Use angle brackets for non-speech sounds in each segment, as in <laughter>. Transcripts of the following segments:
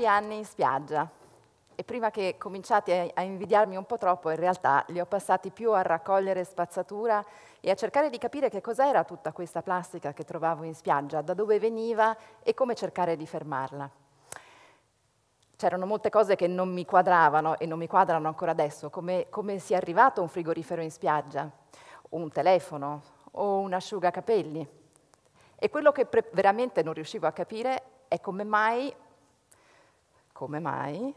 12 anni in spiaggia e prima che cominciate a invidiarmi un po' troppo, in realtà li ho passati più a raccogliere spazzatura e a cercare di capire che cos'era tutta questa plastica che trovavo in spiaggia, da dove veniva e come cercare di fermarla. C'erano molte cose che non mi quadravano e non mi quadrano ancora adesso, come, come si è arrivato un frigorifero in spiaggia, un telefono, o un asciugacapelli. E quello che veramente non riuscivo a capire è come mai come mai?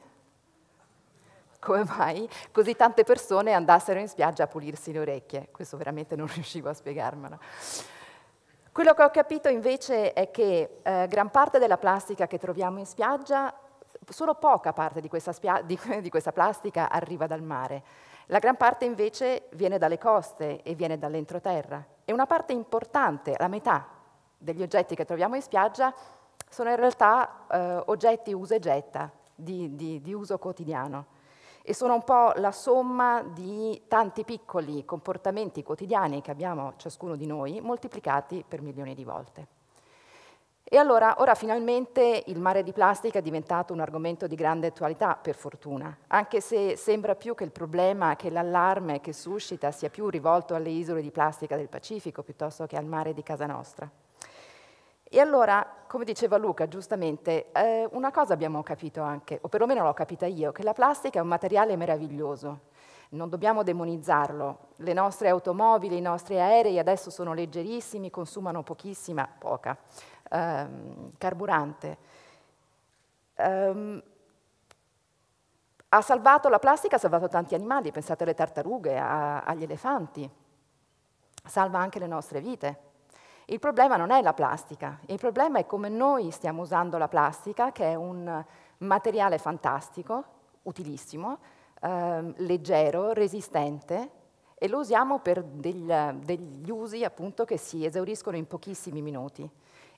Come mai così tante persone andassero in spiaggia a pulirsi le orecchie? Questo veramente non <laughs> riuscivo a spiegarmelo. Quello che ho capito invece è che eh, gran parte della plastica che troviamo in spiaggia, solo poca parte di questa, di, <laughs> di questa plastica arriva dal mare. La gran parte invece viene dalle coste e viene dall'entroterra. E una parte importante, la metà degli oggetti che troviamo in spiaggia, sono in realtà eh, oggetti usa e getta di, di, di uso quotidiano e sono un po' la somma di tanti piccoli comportamenti quotidiani che abbiamo ciascuno di noi moltiplicati per milioni di volte. E allora, ora finalmente il mare di plastica è diventato un argomento di grande attualità, per fortuna, anche se sembra più che il problema, che l'allarme che suscita sia più rivolto alle isole di plastica del Pacifico piuttosto che al mare di casa nostra. E allora, come diceva Luca giustamente, eh, una cosa abbiamo capito anche, o perlomeno l'ho capita io, che la plastica è un materiale meraviglioso non dobbiamo demonizzarlo. Le nostre automobili, i nostri aerei adesso sono leggerissimi, consumano pochissima, poca, ehm, carburante. Ehm, ha salvato la plastica, ha salvato tanti animali, pensate alle tartarughe, a, agli elefanti, salva anche le nostre vite. Il problema non è la plastica, il problema è come noi stiamo usando la plastica, che è un materiale fantastico, utilissimo, eh, leggero, resistente, e lo usiamo per degli, degli usi appunto, che si esauriscono in pochissimi minuti.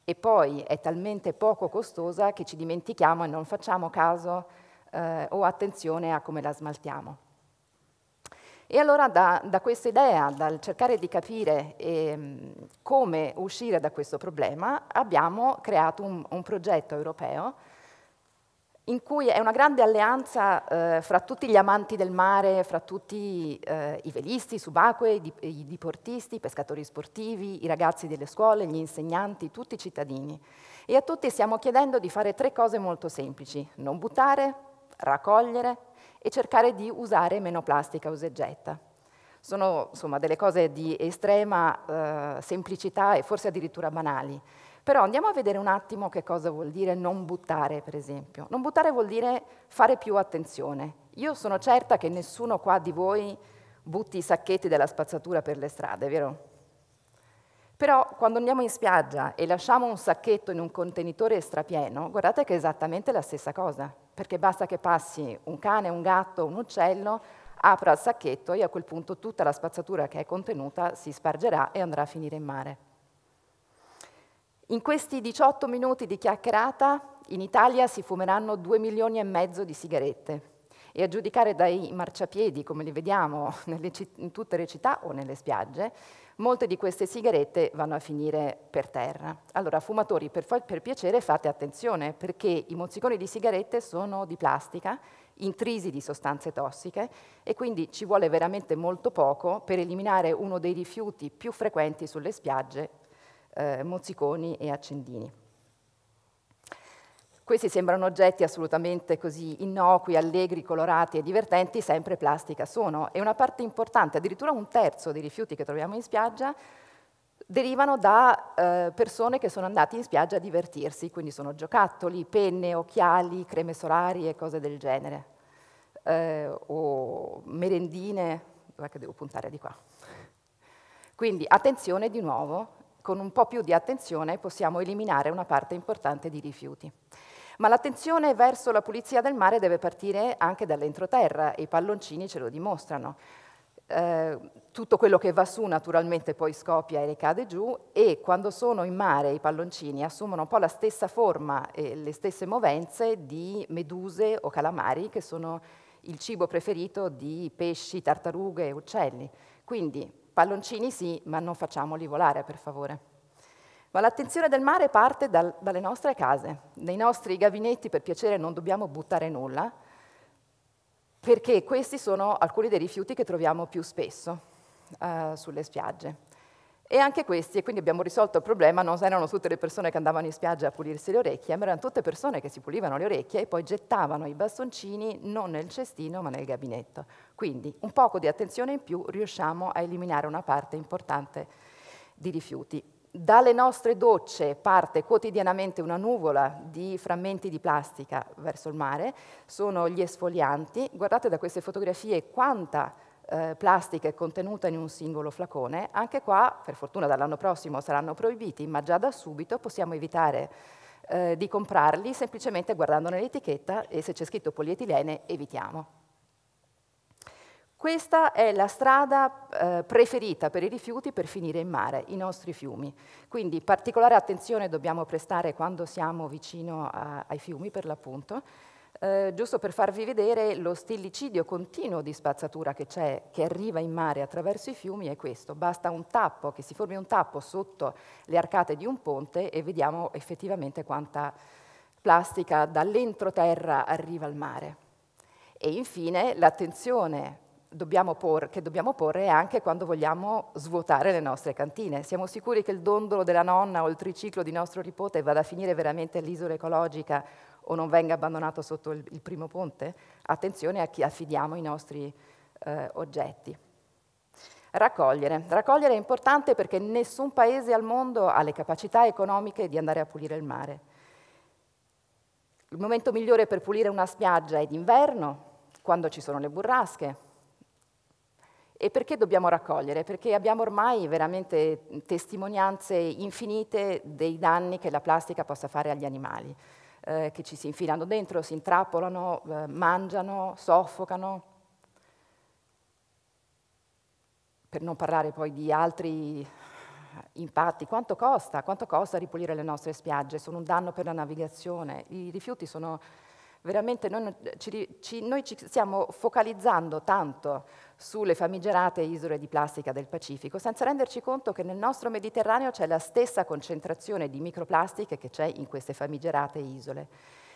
E poi è talmente poco costosa che ci dimentichiamo e non facciamo caso eh, o attenzione a come la smaltiamo. E allora da, da questa idea, dal cercare di capire eh, come uscire da questo problema, abbiamo creato un, un, progetto europeo in cui è una grande alleanza eh, fra tutti gli amanti del mare, fra tutti eh, i velisti, i subacquei, i diportisti, i pescatori sportivi, i ragazzi delle scuole, gli insegnanti, tutti i cittadini. E a tutti stiamo chiedendo di fare tre cose molto semplici, non buttare, raccogliere e cercare di usare meno plastica, usa Sono insomma, delle cose di estrema eh, semplicità e forse addirittura banali. Però andiamo a vedere un attimo che cosa vuol dire non buttare, per esempio. Non buttare vuol dire fare più attenzione. Io sono certa che nessuno qua di voi butti i sacchetti della spazzatura per le strade, vero? Però quando andiamo in spiaggia e lasciamo un sacchetto in un contenitore strapieno, guardate che è esattamente la stessa cosa perché basta che passi un cane, un gatto, un uccello, apra il sacchetto e a quel punto tutta la spazzatura che è contenuta si spargerà e andrà a finire in mare. In questi 18 minuti di chiacchierata in Italia si fumeranno 2 milioni e mezzo di sigarette e a giudicare dai marciapiedi come li vediamo <laughs> in tutte le città o nelle spiagge, molte di queste sigarette vanno a finire per terra. Allora, fumatori, per, per piacere fate attenzione, perché i mozziconi di sigarette sono di plastica, intrisi di sostanze tossiche e quindi ci vuole veramente molto poco per eliminare uno dei rifiuti più frequenti sulle spiagge, eh, mozziconi e accendini. Questi sembrano oggetti assolutamente così innocui, allegri, colorati e divertenti, sempre plastica sono. E una parte importante, addirittura un terzo dei rifiuti che troviamo in spiaggia, derivano da eh, persone che sono andate in spiaggia a divertirsi, quindi sono giocattoli, penne, occhiali, creme solari e cose del genere, eh, o merendine, guarda che devo puntare di qua. Quindi attenzione di nuovo, con un po' più di attenzione possiamo eliminare una parte importante di rifiuti. Ma l'attenzione verso la pulizia del mare deve partire anche dall'entroterra e i palloncini ce lo dimostrano. Eh, tutto quello che va su naturalmente poi scoppia e ricade giù e quando sono in mare i palloncini assumono un po' la stessa forma e le stesse movenze di meduse o calamari che sono il cibo preferito di pesci, tartarughe e uccelli. Quindi palloncini sì, ma non facciamoli volare per favore. Ma l'attenzione del mare parte dal, dalle nostre case, nei nostri gabinetti, per piacere non dobbiamo buttare nulla, perché questi sono alcuni dei rifiuti che troviamo più spesso uh, sulle spiagge. E anche questi, e quindi abbiamo risolto il problema, non erano tutte le persone che andavano in spiaggia a pulirsi le orecchie, ma erano tutte persone che si pulivano le orecchie e poi gettavano i bastoncini non nel cestino ma nel gabinetto. Quindi un poco di attenzione in più riusciamo a eliminare una parte importante di rifiuti. Dalle nostre docce parte quotidianamente una nuvola di frammenti di plastica verso il mare, sono gli esfolianti. Guardate da queste fotografie quanta eh, plastica è contenuta in un singolo flacone. Anche qua, per fortuna dall'anno prossimo saranno proibiti, ma già da subito possiamo evitare eh, di comprarli semplicemente guardando nell'etichetta e se c'è scritto polietilene evitiamo. Questa è la strada eh, preferita per i rifiuti per finire in mare, i nostri fiumi. Quindi particolare attenzione dobbiamo prestare quando siamo vicino a, ai fiumi, per l'appunto, eh, giusto per farvi vedere lo stillicidio continuo di spazzatura che c'è, che arriva in mare attraverso i fiumi, è questo. Basta un tappo, che si formi un tappo sotto le arcate di un ponte e vediamo effettivamente quanta plastica dall'entroterra arriva al mare. E infine l'attenzione dobbiamo porre, che dobbiamo porre anche quando vogliamo svuotare le nostre cantine. Siamo sicuri che il dondolo della nonna o il triciclo di nostro nipote vada a finire veramente all'isola ecologica o non venga abbandonato sotto il, il primo ponte? Attenzione a chi affidiamo i nostri eh, oggetti. Raccogliere. Raccogliere è importante perché nessun paese al mondo ha le capacità economiche di andare a pulire il mare. Il momento migliore per pulire una spiaggia è d'inverno, quando ci sono le burrasche, e perché dobbiamo raccogliere? Perché abbiamo ormai veramente testimonianze infinite dei danni che la plastica possa fare agli animali, eh, che ci si infilano dentro, si intrappolano, eh, mangiano, soffocano. Per non parlare poi di altri impatti, quanto costa? Quanto costa ripulire le nostre spiagge? Sono un danno per la navigazione, i rifiuti sono veramente noi ci, ci, noi ci, stiamo focalizzando tanto sulle famigerate isole di plastica del Pacifico, senza renderci conto che nel nostro Mediterraneo c'è la stessa concentrazione di microplastiche che c'è in queste famigerate isole.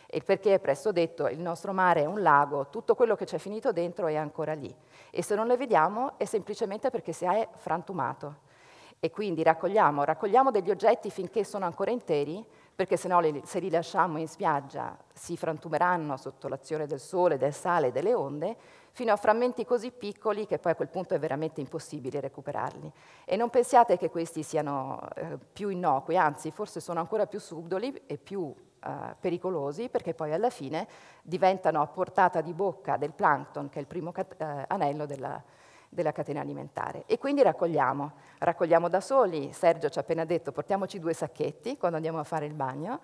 E perché è presto detto, il nostro mare è un lago, tutto quello che c'è finito dentro è ancora lì. E se non le vediamo è semplicemente perché si è frantumato. E quindi raccogliamo, raccogliamo degli oggetti finché sono ancora interi, perché se no se li lasciamo in spiaggia si frantumeranno sotto l'azione del sole, del sale e delle onde, fino a frammenti così piccoli che poi a quel punto è veramente impossibile recuperarli. E non pensiate che questi siano eh, più innocui, anzi forse sono ancora più subdoli e più eh, pericolosi perché poi alla fine diventano a portata di bocca del plankton, che è il primo eh, anello della, della catena alimentare. E quindi raccogliamo, raccogliamo da soli, Sergio ci ha appena detto portiamoci due sacchetti quando andiamo a fare il bagno,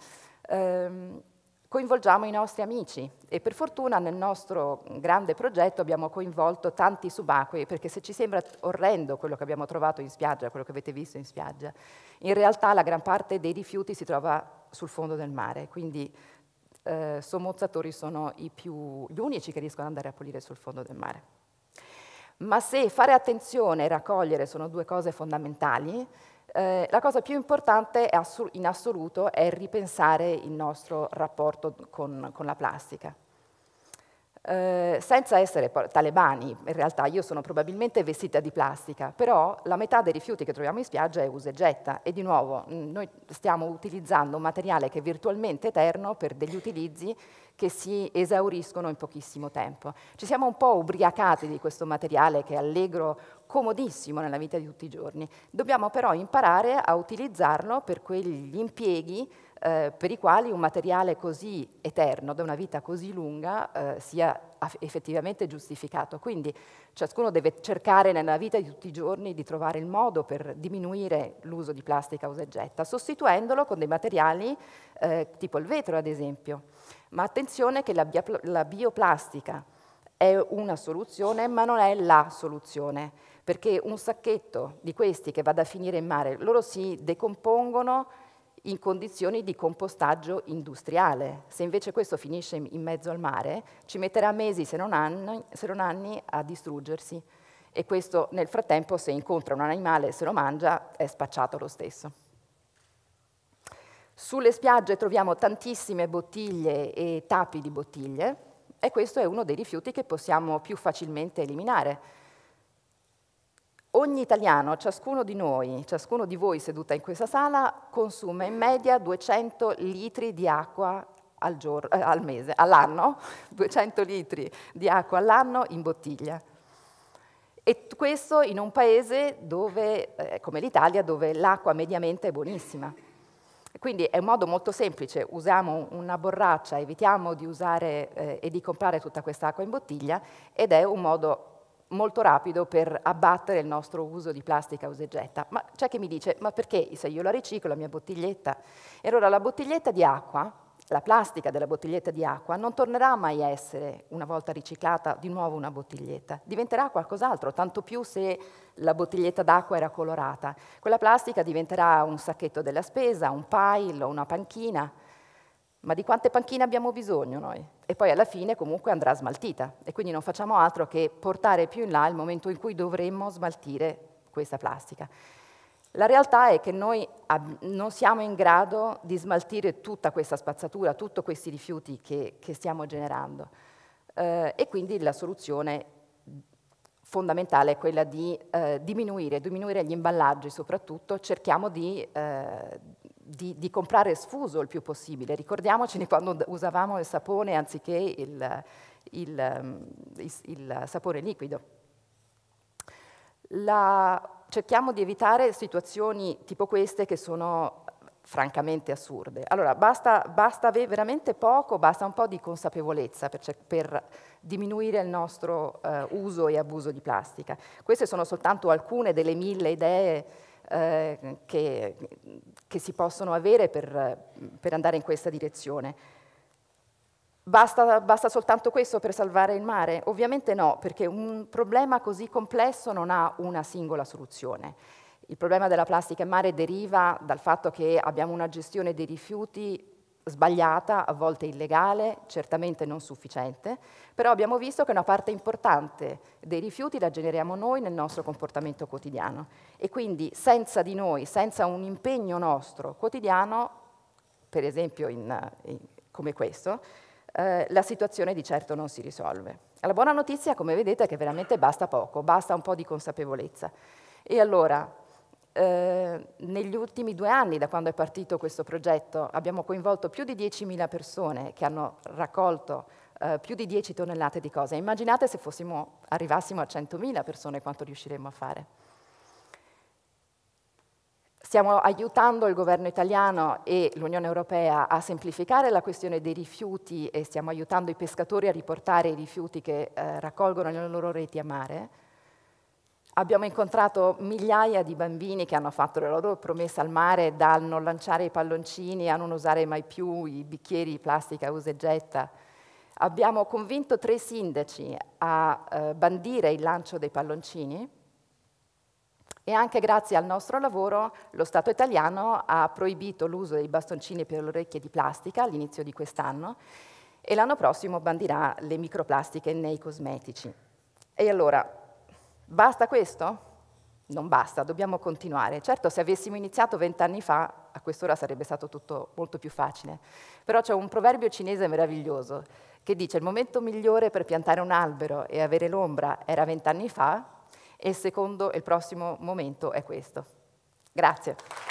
ehm, coinvolgiamo i nostri amici e per fortuna nel nostro grande progetto abbiamo coinvolto tanti subacquei perché se ci sembra orrendo quello che abbiamo trovato in spiaggia, quello che avete visto in spiaggia, in realtà la gran parte dei rifiuti si trova sul fondo del mare, quindi eh, sommozzatori sono più, gli unici che riescono ad andare a pulire sul fondo del mare ma se fare attenzione e raccogliere sono due cose fondamentali, eh, la cosa più importante assol in assoluto è ripensare il nostro rapporto con, con la plastica. Eh, senza essere talebani, in realtà io sono probabilmente vestita di plastica, però la metà dei rifiuti che troviamo in spiaggia è usa e getta e di nuovo mm, noi stiamo utilizzando un materiale che è virtualmente eterno per degli utilizzi che si esauriscono in pochissimo tempo. Ci siamo un po' ubriacati di questo materiale che è allegro, comodissimo nella vita di tutti i giorni. Dobbiamo però imparare a utilizzarlo per quegli impieghi eh, per i quali un materiale così eterno, da una vita così lunga, eh, sia effettivamente giustificato. Quindi ciascuno deve cercare nella vita di tutti i giorni di trovare il modo per diminuire l'uso di plastica usa e getta, sostituendolo con dei materiali eh, tipo il vetro, ad esempio. Ma attenzione che la, bio la bioplastica è una soluzione, ma non è la soluzione perché un sacchetto di questi che vada a finire in mare, loro si decompongono in condizioni di compostaggio industriale. Se invece questo finisce in mezzo al mare, ci metterà mesi, se non anni, se non anni a distruggersi. E questo nel frattempo, se incontra un animale e se lo mangia, è spacciato lo stesso. Sulle spiagge troviamo tantissime bottiglie e tappi di bottiglie e questo è uno dei rifiuti che possiamo più facilmente eliminare Ogni italiano, ciascuno di noi, ciascuno di voi seduta in questa sala, consuma in media 200 litri di acqua al, giorno, eh, al mese, all'anno, 200 <laughs> litri di acqua all'anno in bottiglia. E questo in un paese dove, eh, come l'Italia dove l'acqua mediamente è buonissima. Quindi è un modo molto semplice, usiamo una borraccia, evitiamo di usare eh, e di comprare tutta questa acqua in bottiglia ed è un modo molto rapido per abbattere il nostro uso di plastica usegetta. Ma c'è chi mi dice, ma perché se io la riciclo la mia bottiglietta? E allora la bottiglietta di acqua, la plastica della bottiglietta di acqua, non tornerà mai a essere, una volta riciclata, di nuovo una bottiglietta. Diventerà qualcos'altro, tanto più se la bottiglietta d'acqua era colorata. Quella plastica diventerà un sacchetto della spesa, un pile, una panchina, ma di quante panchine abbiamo bisogno noi? E poi alla fine comunque andrà smaltita e quindi non facciamo altro che portare più in là il momento in cui dovremmo smaltire questa plastica. La realtà è che noi non siamo in grado di smaltire tutta questa spazzatura, tutti questi rifiuti che, che stiamo generando eh, e quindi la soluzione fondamentale è quella di eh, diminuire, diminuire gli imballaggi soprattutto, cerchiamo di... Eh, di, di, comprare sfuso il più possibile. Ricordiamocene quando usavamo il sapone anziché il, il, ehm, il, il sapone liquido. La, cerchiamo di evitare situazioni tipo queste che sono francamente assurde. Allora, basta, basta veramente poco, basta un po' di consapevolezza per, per diminuire il nostro eh, uso e abuso di plastica. Queste sono soltanto alcune delle mille idee eh, che, che si possono avere per, per andare in questa direzione. Basta, basta, soltanto questo per salvare il mare? Ovviamente no, perché un problema così complesso non ha una singola soluzione. Il problema della plastica in mare deriva dal fatto che abbiamo una gestione dei rifiuti sbagliata, a volte illegale, certamente non sufficiente, però abbiamo visto che una parte importante dei rifiuti la generiamo noi nel nostro comportamento quotidiano e quindi senza di noi, senza un impegno nostro quotidiano, per esempio in, in, come questo, eh, la situazione di certo non si risolve. La buona notizia, come vedete, è che veramente basta poco, basta un po' di consapevolezza. E allora eh, negli ultimi due anni, da quando è partito questo progetto, abbiamo coinvolto più di 10.000 persone che hanno raccolto eh, più di 10 tonnellate di cose. Immaginate se fossimo, arrivassimo a 100.000 persone quanto riusciremmo a fare. Stiamo aiutando il governo italiano e l'Unione Europea a semplificare la questione dei rifiuti e stiamo aiutando i pescatori a riportare i rifiuti che eh, raccolgono nelle loro reti a mare Abbiamo incontrato migliaia di bambini che hanno fatto la loro promessa al mare dal non lanciare i palloncini a non usare mai più i bicchieri di plastica usa e getta. Abbiamo convinto tre sindaci a eh, bandire il lancio dei palloncini e anche grazie al nostro lavoro lo Stato italiano ha proibito l'uso dei bastoncini per le orecchie di plastica all'inizio di quest'anno e l'anno prossimo bandirà le microplastiche nei cosmetici. E allora, Basta questo? Non basta, dobbiamo continuare. Certo, se avessimo iniziato vent'anni fa, a quest'ora sarebbe stato tutto molto più facile. Però c'è un proverbio cinese meraviglioso che dice il momento migliore per piantare un albero e avere l'ombra era vent'anni fa e il, secondo, e il prossimo momento è questo. Grazie.